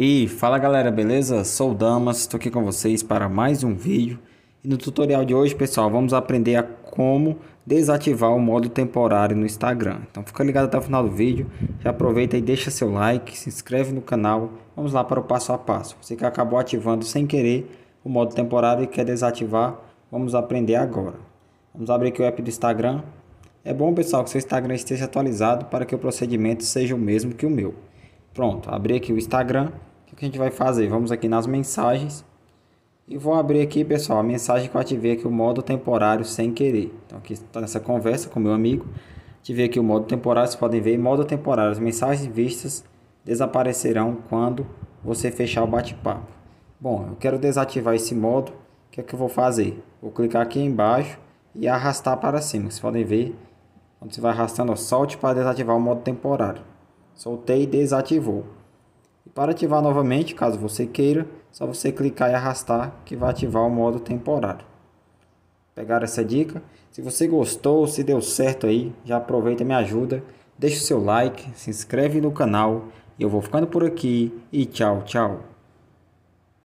E fala galera, beleza? Sou o Damas, estou aqui com vocês para mais um vídeo. E no tutorial de hoje, pessoal, vamos aprender a como desativar o modo temporário no Instagram. Então fica ligado até o final do vídeo, já aproveita e deixa seu like, se inscreve no canal. Vamos lá para o passo a passo. Você que acabou ativando sem querer o modo temporário e quer desativar, vamos aprender agora. Vamos abrir aqui o app do Instagram. É bom, pessoal, que seu Instagram esteja atualizado para que o procedimento seja o mesmo que o meu. Pronto, abri aqui o Instagram que a gente vai fazer? Vamos aqui nas mensagens e vou abrir aqui, pessoal, a mensagem que eu ativei aqui o modo temporário sem querer. Então aqui está nessa conversa com meu amigo. Ativei aqui o modo temporário, vocês podem ver, modo temporário, as mensagens vistas desaparecerão quando você fechar o bate-papo. Bom, eu quero desativar esse modo. O que é que eu vou fazer? Vou clicar aqui embaixo e arrastar para cima. Vocês podem ver, quando você vai arrastando, solte para desativar o modo temporário. Soltei e desativou. E para ativar novamente, caso você queira, só você clicar e arrastar que vai ativar o modo temporário. Pegaram essa dica? Se você gostou, se deu certo aí, já aproveita e me ajuda. Deixa o seu like, se inscreve no canal. Eu vou ficando por aqui e tchau, tchau.